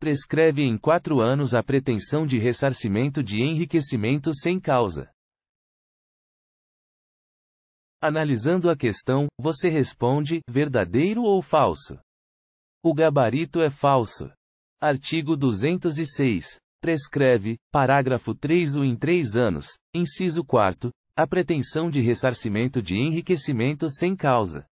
prescreve em quatro anos a pretensão de ressarcimento de enriquecimento sem causa. Analisando a questão, você responde: verdadeiro ou falso? O gabarito é falso. Artigo 206. Prescreve, parágrafo 3 o em 3 anos, inciso 4, a pretensão de ressarcimento de enriquecimento sem causa.